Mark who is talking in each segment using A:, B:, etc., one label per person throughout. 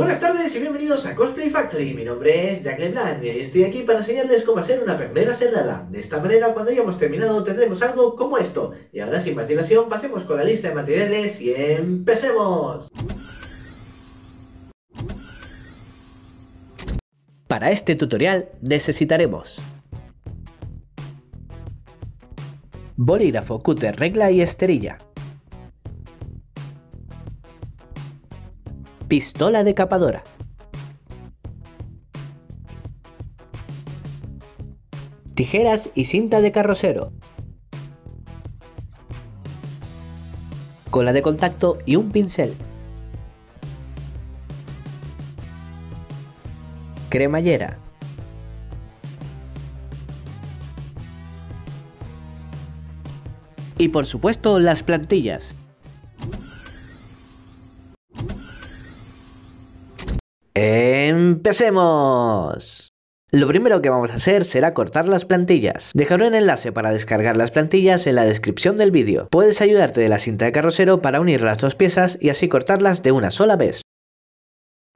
A: Buenas tardes y bienvenidos a Cosplay Factory, mi nombre es Jack LeBlanc y estoy aquí para enseñarles cómo hacer una pernera cerrada. De esta manera cuando hayamos terminado tendremos algo como esto. Y ahora sin más dilación pasemos con la lista de materiales y empecemos.
B: Para este tutorial necesitaremos Bolígrafo, cúter, regla y esterilla Pistola decapadora. Tijeras y cinta de carrocero. Cola de contacto y un pincel. Cremallera. Y por supuesto las plantillas. ¡Empecemos! Lo primero que vamos a hacer será cortar las plantillas. Dejaré un enlace para descargar las plantillas en la descripción del vídeo. Puedes ayudarte de la cinta de carrocero para unir las dos piezas y así cortarlas de una sola vez.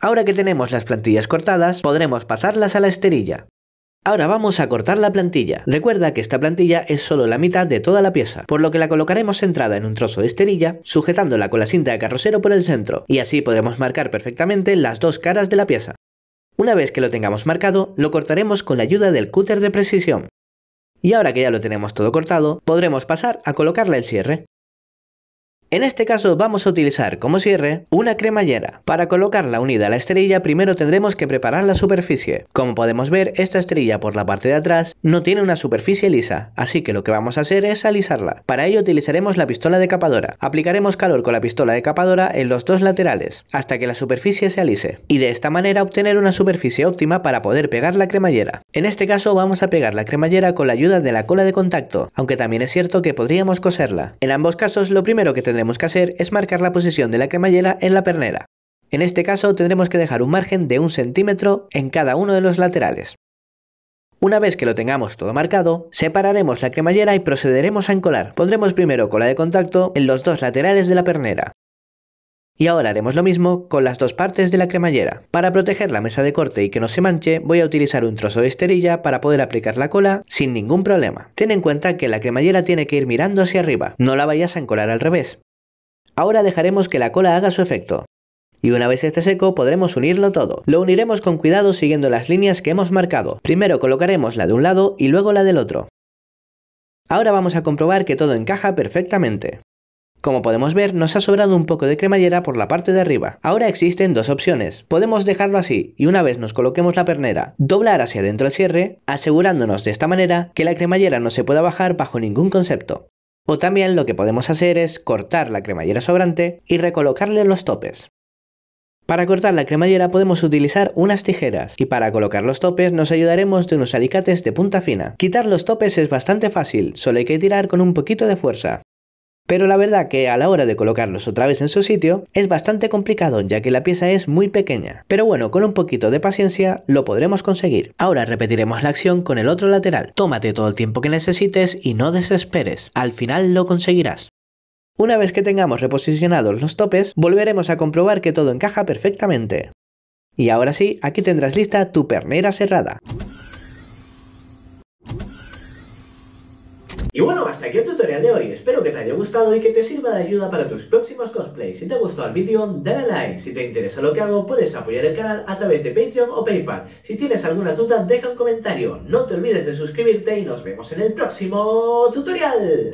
B: Ahora que tenemos las plantillas cortadas, podremos pasarlas a la esterilla. Ahora vamos a cortar la plantilla. Recuerda que esta plantilla es solo la mitad de toda la pieza, por lo que la colocaremos centrada en un trozo de esterilla, sujetándola con la cinta de carrocero por el centro, y así podremos marcar perfectamente las dos caras de la pieza. Una vez que lo tengamos marcado, lo cortaremos con la ayuda del cúter de precisión. Y ahora que ya lo tenemos todo cortado, podremos pasar a colocarle el cierre. En este caso vamos a utilizar como cierre una cremallera. Para colocarla unida a la estrella primero tendremos que preparar la superficie. Como podemos ver, esta estrella por la parte de atrás no tiene una superficie lisa, así que lo que vamos a hacer es alisarla. Para ello utilizaremos la pistola de capadora. Aplicaremos calor con la pistola de capadora en los dos laterales, hasta que la superficie se alise. Y de esta manera obtener una superficie óptima para poder pegar la cremallera. En este caso vamos a pegar la cremallera con la ayuda de la cola de contacto, aunque también es cierto que podríamos coserla. En ambos casos lo primero que tendremos que hacer es marcar la posición de la cremallera en la pernera. En este caso tendremos que dejar un margen de un centímetro en cada uno de los laterales. Una vez que lo tengamos todo marcado, separaremos la cremallera y procederemos a encolar. Pondremos primero cola de contacto en los dos laterales de la pernera. Y ahora haremos lo mismo con las dos partes de la cremallera. Para proteger la mesa de corte y que no se manche, voy a utilizar un trozo de esterilla para poder aplicar la cola sin ningún problema. Ten en cuenta que la cremallera tiene que ir mirando hacia arriba, no la vayas a encolar al revés. Ahora dejaremos que la cola haga su efecto. Y una vez esté seco podremos unirlo todo. Lo uniremos con cuidado siguiendo las líneas que hemos marcado. Primero colocaremos la de un lado y luego la del otro. Ahora vamos a comprobar que todo encaja perfectamente. Como podemos ver, nos ha sobrado un poco de cremallera por la parte de arriba. Ahora existen dos opciones. Podemos dejarlo así y una vez nos coloquemos la pernera, doblar hacia adentro el cierre, asegurándonos de esta manera que la cremallera no se pueda bajar bajo ningún concepto. O también lo que podemos hacer es cortar la cremallera sobrante y recolocarle los topes. Para cortar la cremallera podemos utilizar unas tijeras y para colocar los topes nos ayudaremos de unos alicates de punta fina. Quitar los topes es bastante fácil, solo hay que tirar con un poquito de fuerza. Pero la verdad que a la hora de colocarlos otra vez en su sitio es bastante complicado ya que la pieza es muy pequeña. Pero bueno, con un poquito de paciencia lo podremos conseguir. Ahora repetiremos la acción con el otro lateral. Tómate todo el tiempo que necesites y no desesperes. Al final lo conseguirás. Una vez que tengamos reposicionados los topes, volveremos a comprobar que todo encaja perfectamente. Y ahora sí, aquí tendrás lista tu pernera cerrada.
A: Y bueno, hasta aquí el tutorial de hoy. Espero que te haya gustado y que te sirva de ayuda para tus próximos cosplays. Si te ha gustado el vídeo, dale like. Si te interesa lo que hago, puedes apoyar el canal a través de Patreon o Paypal. Si tienes alguna duda, deja un comentario. No te olvides de suscribirte y nos vemos en el próximo tutorial.